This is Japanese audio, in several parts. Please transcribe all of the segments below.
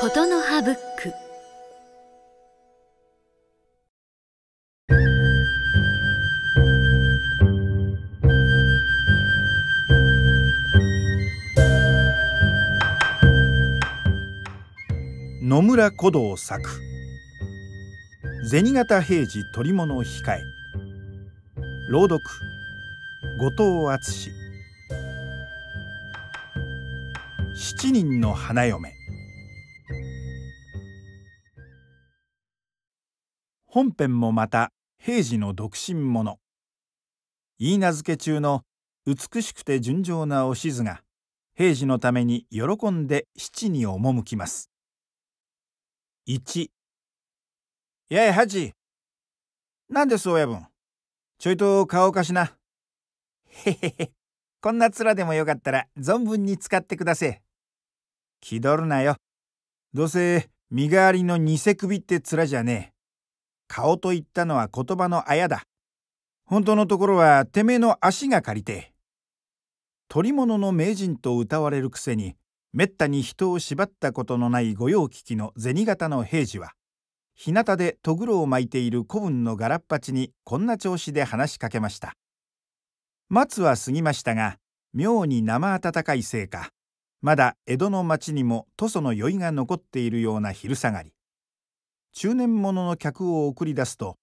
ことの葉ブック野村古道作銭形平次取り物控え朗読後藤敦7人の花嫁本編もまた平時の独身者言い名付け中の美しくて純情なおしずが平時のために喜んで七に赴きます1やい八なんです親分ちょいと顔おかしなへへへこんな面でもよかったら存分に使ってくだせえ。気取るなよ。どうせ身代わりの偽首って面じゃねえ。顔と言ったのは言葉のあやだ。本当のところはてめえの足が借りてえ。取り物の名人と歌われるくせに、めったに人を縛ったことのない御用聞きの銭形の平次は、日向でとぐろを巻いている古文のガラッパチにこんな調子で話しかけました。松は過ぎましたが、妙に生暖かいせいか、まだ江戸の町にも塗装の酔いが残っているような昼下がり中年者の客を送り出すと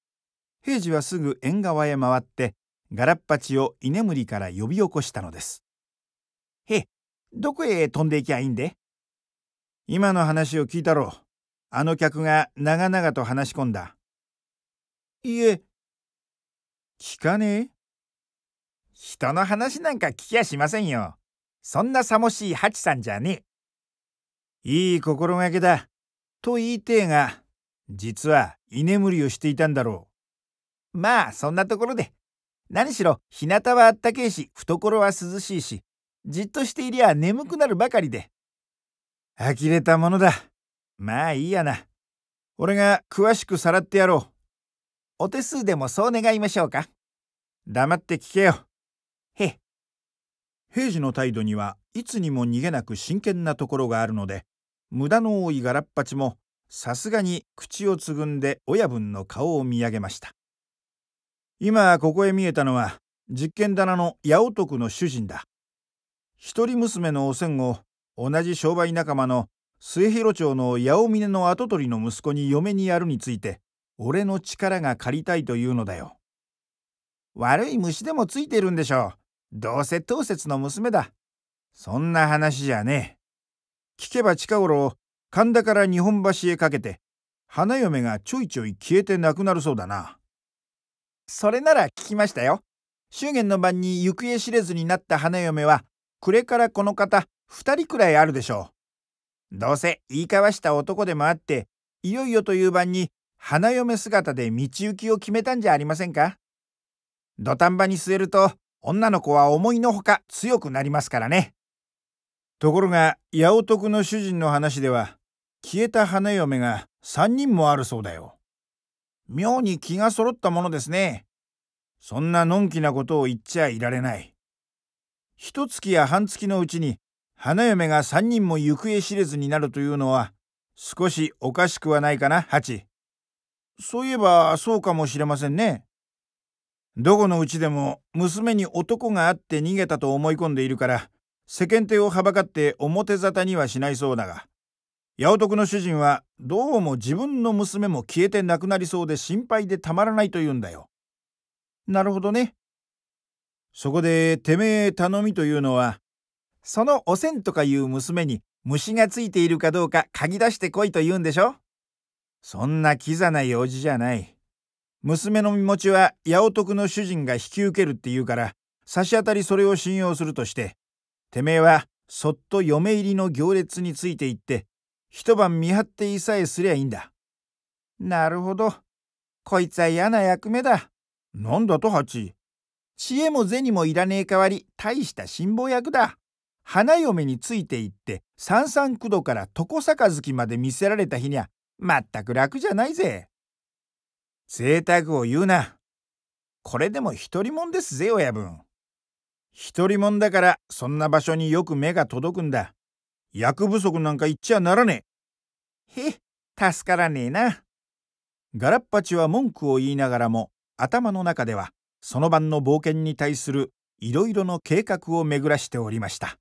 平次はすぐ縁側へ回ってガラッパチを居眠りから呼び起こしたのです「へどこへ飛んでいきゃいいんで?」今の話を聞いたろうあの客が長々と話し込んだいいえ聞かねえ人の話なんか聞きやしませんよそんなさもしいハチさんじゃねえ。いい心がけだ。と言いてえが、実は居眠りをしていたんだろう。まあ、そんなところで。何しろ、日向はあったけえし、懐は涼しいし、じっとしていりゃ眠くなるばかりで。呆れたものだ。まあいいやな。俺が詳しくさらってやろう。お手数でもそう願いましょうか。黙って聞けよ。平時の態度にはいつにも逃げなく真剣なところがあるので無駄の多いガラッパチもさすがに口をつぐんで親分の顔を見上げました今ここへ見えたのは実験棚の八尾徳の主人だ一人娘のおせんを同じ商売仲間の末広町の八尾峰の跡取りの息子に嫁にやるについて俺の力が借りたいというのだよ悪い虫でもついてるんでしょうどうせ当節の娘だ。そんな話じゃねえ。聞けば近頃、神田から日本橋へかけて、花嫁がちょいちょい消えてなくなるそうだな。それなら聞きましたよ。祝言の晩に行方知れずになった花嫁は、暮れからこの方、二人くらいあるでしょう。どうせ言い交わした男でもあって、いよいよという晩に花嫁姿で道行きを決めたんじゃありませんか土壇場に据えると女の子は思いのほか強くなりますからね。ところが八百の主人の話では消えた花嫁が3人もあるそうだよ。妙に気が揃ったものですね。そんなのんきなことを言っちゃいられない。一月や半月のうちに花嫁が3人も行方知れずになるというのは少しおかしくはないかな、ハチ。そういえばそうかもしれませんね。どこのうちでも娘に男があって逃げたと思い込んでいるから世間体をはばかって表沙汰にはしないそうだが八乙女の主人はどうも自分の娘も消えて亡くなりそうで心配でたまらないと言うんだよ。なるほどね。そこでてめえ頼みというのはそのおせんとかいう娘に虫がついているかどうか嗅ぎ出してこいと言うんでしょそんなキザな用事じゃない。娘の身持ちは八百の主人が引き受けるって言うから差し当たりそれを信用するとしててめえはそっと嫁入りの行列について行って一晩見張っていさえすりゃいいんだなるほどこいつは嫌な役目だなんだとハチ知恵も銭もいらねえ代わり大した辛抱役だ花嫁について行って三三九度から床杯まで見せられた日にゃまったく楽じゃないぜ贅沢を言うな。これでも一人もんですぜ親分。一人もんだからそんな場所によく目が届くんだ。役不足なんか言っちゃならねえ。へ、助からねえな。ガラッパチは文句を言いながらも頭の中ではその晩の冒険に対するいろいろの計画を巡らしておりました。